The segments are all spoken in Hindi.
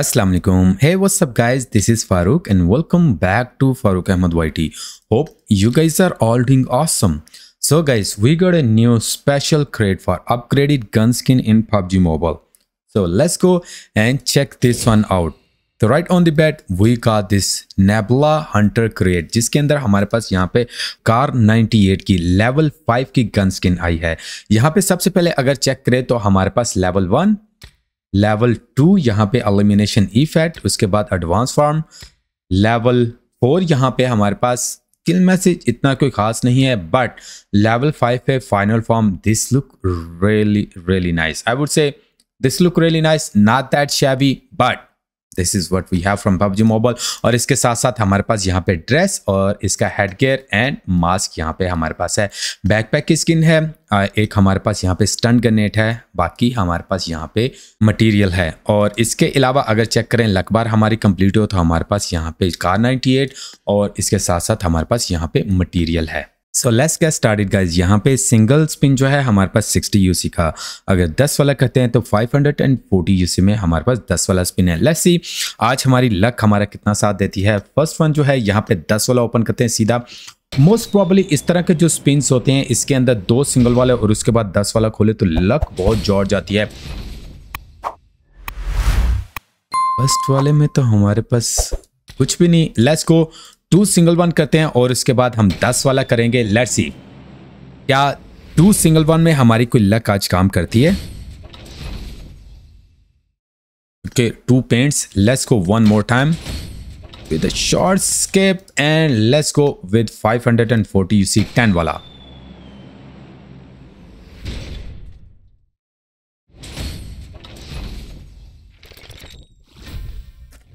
Assalamualaikum. Hey, what's up guys? This is Farooq and welcome back to Farooq Ahmed YT. Hope you guys are all doing awesome. So guys, we got a new special crate for upgraded gun skin in PUBG Mobile. So let's go and check this one out. तो right on the bat we का दिस नेबला हंटर क्रिएट जिसके अंदर हमारे पास यहाँ पे कार 98 की लेवल 5 की गन स्किन आई है यहाँ पे सबसे पहले अगर चेक करें तो हमारे पास लेवल 1 लेवल टू यहाँ पे एलिमिनेशन इफेक्ट e उसके बाद एडवांस फॉर्म लेवल फोर यहाँ पे हमारे पास स्किल मैसेज इतना कोई खास नहीं है बट लेवल फाइव पे final form this look really really nice I would say this look really nice not that shabby but this is what we have from PUBG mobile और इसके साथ साथ हमारे पास यहाँ पे ड्रेस और इसका हेड गेयर एंड मास्क यहाँ पे हमारे पास है बैकपैक की स्किन है एक हमारे पास यहाँ पे स्टन गनेट है बाकी हमारे पास यहाँ पे मटेरियल है और इसके अलावा अगर चेक करें लकबार हमारी कंप्लीट हो तो हमारे पास यहाँ पे कार 98 और इसके साथ साथ हमारे पास यहाँ पे मटेरियल है so let's get started guys यहाँ पे सिंगल स्पिन जो है हमारे पास 60 यूसी का अगर 10 वाला कहते हैं तो 540 यूसी में हमारे पास 10 वाला स्पिन है लेस सी आज हमारी लक हमारा कितना साथ देती है फर्स्ट वन जो है यहाँ पे 10 वाला ओपन करते हैं सीधा मोस्ट प्रॉबली इस तरह के जो स्पिन्स होते हैं इसके अंदर दो सिंगल वाले और उसके बाद 10 वाला खोले तो लक बहुत जोड़ जाती है फर्स्ट वाले में तो हमारे पास कुछ भी नहीं लेस को टू सिंगल वन करते हैं और उसके बाद हम दस वाला करेंगे लेट्स सी क्या टू सिंगल वन में हमारी कोई लक आज काम करती है okay two paints let's go one more time with short skip and let's go with 540 UC 10 वाला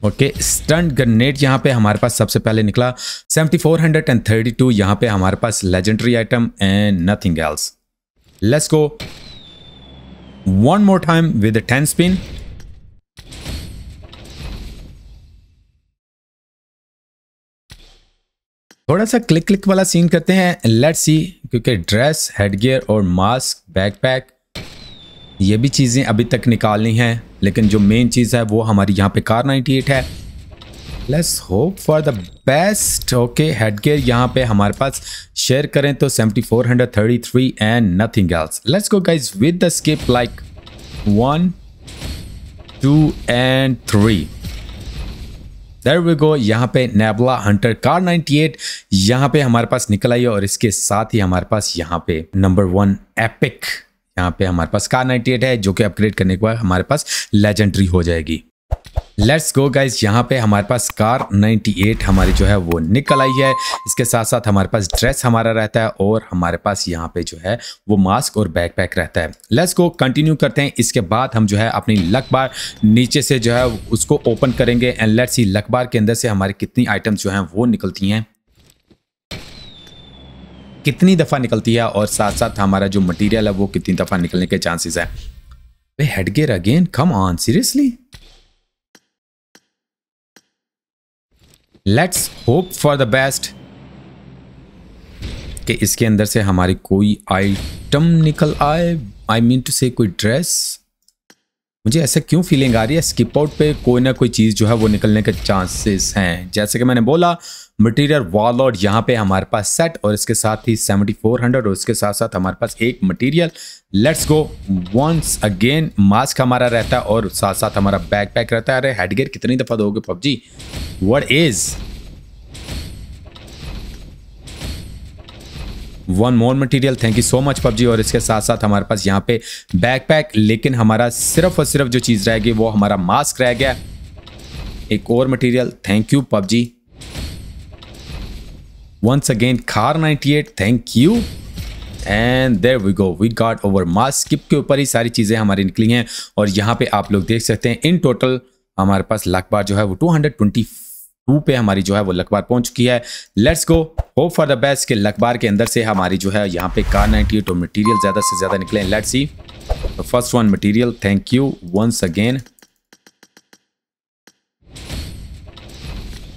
ओके स्टंट ग्रेनेड यहाँ पे हमारे पास सबसे पहले निकला 7432 यहाँ पे हमारे पास legendary item and nothing else let's go one more time with ten spin थोड़ा सा क्लिक क्लिक वाला सीन करते हैं लेट्स सी क्योंकि ड्रेस हेडगियर और मास्क बैकपैक ये भी चीज़ें अभी तक निकालनी हैं लेकिन जो मेन चीज़ है वो हमारी यहाँ पे कार 98 है let's hope for the best okay headgear यहाँ पे हमारे पास शेयर करें तो 7433 and nothing else let's go guys with the skip like one two and three There we go यहाँ पे नेबला हंटर कार 98 यहाँ पे हमारे पास निकल आई और इसके साथ ही हमारे पास यहाँ पे नंबर वन एपिक यहाँ पे हमारे पास कार 98 है जो कि अपग्रेड करने के बाद हमारे पास लेजेंडरी हो जाएगी लेट्स गो गाइज यहाँ पे हमारे पास कार 98 हमारी जो है वो निकल आई है इसके साथ साथ हमारे पास ड्रेस हमारा रहता है और हमारे पास यहाँ पे जो है वो मास्क और बैकपैक रहता है लेट्स गो कंटिन्यू करते हैं इसके बाद हम जो है अपनी लकबार नीचे से जो है उसको ओपन करेंगे एंड लेट्स ही लकबार के अंदर से हमारी कितनी आइटम्स जो हैं वो निकलती हैं कितनी दफ़ा निकलती है और साथ साथ हमारा जो मटेरियल है वो कितनी दफ़ा निकलने के चांसेस है वे headgear again come on seriously let's hope for the best कि इसके अंदर से हमारी कोई आइटम निकल आए आई मीन टू से कोई ड्रेस मुझे ऐसा क्यों फीलिंग आ रही है स्किप आउट पे कोई ना कोई चीज़ जो है वो निकलने के चांसेस हैं जैसे कि मैंने बोला मटेरियल वॉल और यहाँ पे हमारे पास सेट और इसके साथ ही 7400 और इसके साथ साथ हमारे पास एक material let's go once again mask हमारा रहता है और साथ साथ हमारा बैक पैक रहता है अरे हेडगेयर कितनी दफ़ा दोगे PUBG what is one more material thank you so much PUBG और इसके साथ साथ हमारे पास यहाँ पे बैकपैक लेकिन हमारा सिर्फ और सिर्फ जो चीज़ रहेगी वो हमारा मास्क रह गया एक और material thank you PUBG Once again, 98 thank you. And there we go we got over mass skip के ऊपर ही सारी चीज़ें हमारी निकली हैं और यहाँ पे आप लोग देख सकते हैं इन टोटल हमारे पास लकबार जो है वो टू हंड्रेड ट्वेंटी टू पे हमारी जो है वो लकबार पहुंच चुकी है let's go hope for the best कि लकबार के अंदर से हमारी जो है यहाँ पे कार 98 एट और मटीरियल ज़्यादा से ज़्यादा निकले let's see first one material thank you once again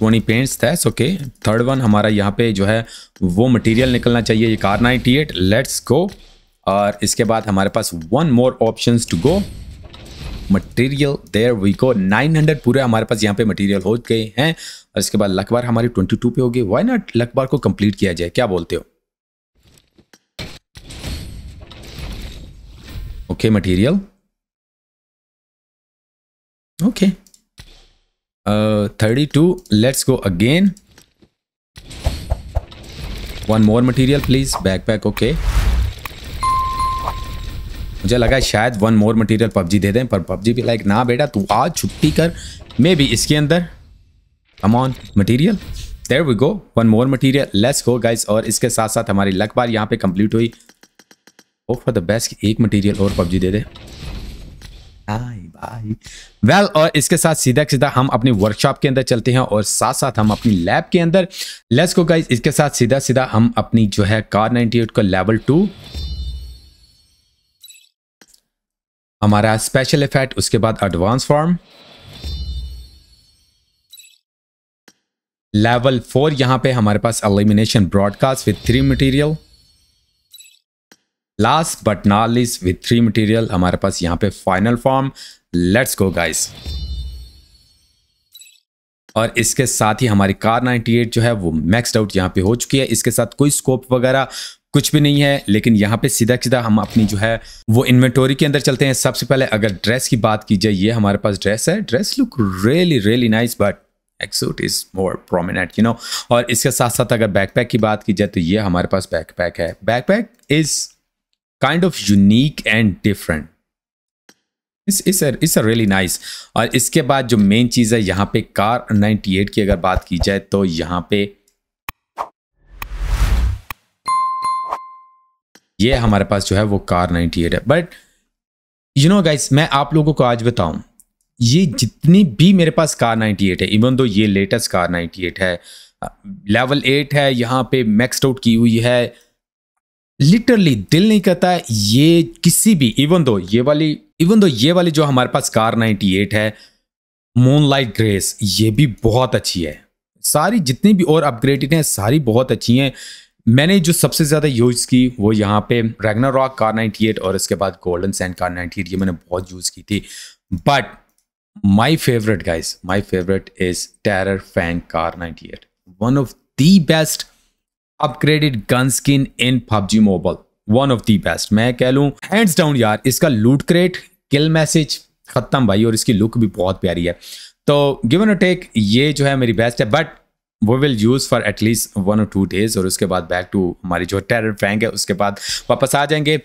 कोनी पेंट्स थे ओके थर्ड वन हमारा यहाँ पे जो है वो मटेरियल निकलना चाहिए ये Kar ninety eight let's go और इसके बाद हमारे पास one more option to go material there we go 900 पूरे हमारे पास यहाँ पे मटेरियल हो गए हैं और इसके बाद लकबार हमारी 22 पे होगी वाई नॉट लकबार को कंप्लीट किया जाए क्या बोलते हो okay material okay 32 uh, let's go again one more material please backpack okay मुझे लगा शायद वन मोर मटेरियल पबजी दे दें पर पबजी भी लाइक ना बेटा तू आज छुट्टी कर मे भी इसके अंदर come on material there we go one more material let's go guys और इसके साथ साथ हमारी लक बार यहाँ पे कंप्लीट हुई होप फॉर द बेस्ट एक मटेरियल और पबजी दे दे बाय बाय वेल और इसके साथ सीधा सीधा हम अपनी वर्कशॉप के अंदर चलते हैं और साथ साथ हम अपनी लैब के अंदर लेट्स को गाइस इसके साथ सीधा सीधा हम अपनी जो है कार 98 को लेवल टू हमारा स्पेशल इफेक्ट उसके बाद एडवांस फॉर्म लेवल फोर यहां पे हमारे पास elimination broadcast with three material last but not least with three material हमारे पास यहाँ पे final form let's go guys और इसके साथ ही हमारी कार 98 जो है वो मैक्सड आउट यहाँ पे हो चुकी है इसके साथ कोई स्कोप वगैरह कुछ भी नहीं है लेकिन यहाँ पे सीधा सीधा हम अपनी जो है वो इन्वेंटोरी के अंदर चलते हैं सबसे पहले अगर ड्रेस की बात की जाए ये हमारे पास ड्रेस है dress look really really nice but X suit is more prominent you know और इसके साथ साथ अगर बैकपैक की बात की जाए तो ये हमारे पास बैकपैक है backpack is kind of unique and different is really nice और इसके बाद जो मेन चीज़ है यहां पे कार 98 की अगर बात की जाए तो यहाँ पे ये हमारे पास जो है वो कार 98 है बट यू नो गाइस मैं आप लोगों को आज बताऊं ये जितनी भी मेरे पास कार 98 है इवन दो ये लेटेस्ट कार 98 है लेवल uh, एट है यहाँ पे मैक्सड आउट की हुई है लिटरली दिल नहीं करता ये किसी भी इवन दो ये वाली इवन दो ये वाली जो हमारे पास कार 98 है मूनलाइट ग्रेस ये भी बहुत अच्छी है सारी जितनी भी और अपग्रेडेड हैं सारी बहुत अच्छी हैं मैंने जो सबसे ज़्यादा यूज़ की वो यहाँ पे रेगना रॉक कार 98 और इसके बाद गोल्डन सैंड कार 98 ये मैंने बहुत यूज़ की थी but my favourite guys my favourite is Terror Fang Kar 98 one of the best upgraded gun skin in PUBG mobile one of the best मैं कह लूँ हैंड्स डाउन यार इसका लूट क्रेट किल मैसेज खत्म भाई और इसकी लुक भी बहुत प्यारी है तो गिवन अ टेक ये जो है मेरी बेस्ट है बट वो will use for at least one और टू डेज और उसके बाद बैक टू हमारी जो टेरर फैंक है उसके बाद वापस आ जाएंगे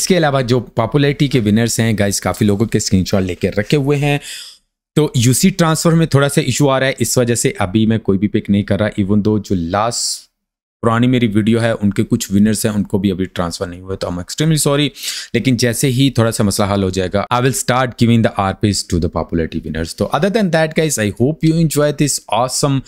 इसके अलावा जो पॉपुलरिटी के विनर्स हैं गाइस काफ़ी लोगों के स्क्रीनशॉट लेके रखे हुए हैं तो यूसी ट्रांसफर में थोड़ा सा इशू आ रहा है इस वजह से अभी मैं कोई भी पिक नहीं कर रहा इवन दो जो लास्ट पुरानी मेरी वीडियो है उनके कुछ विनर्स हैं उनको भी अभी ट्रांसफर नहीं हुए तो आई एम एक्सट्रीमली सॉरी लेकिन जैसे ही थोड़ा सा मसला हल हो जाएगा I will start giving the RPs to the popularity winners तो other than that guys I hope you enjoy this awesome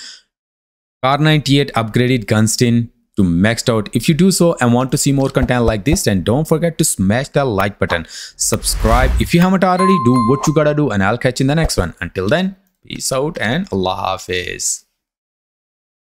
car 98 upgraded gun stin to maxed out if you do so and want to see more content like this then don't forget to smash that like button subscribe if you haven't already do what you gotta do and i'll catch you in the next one until then peace out and allah hafiz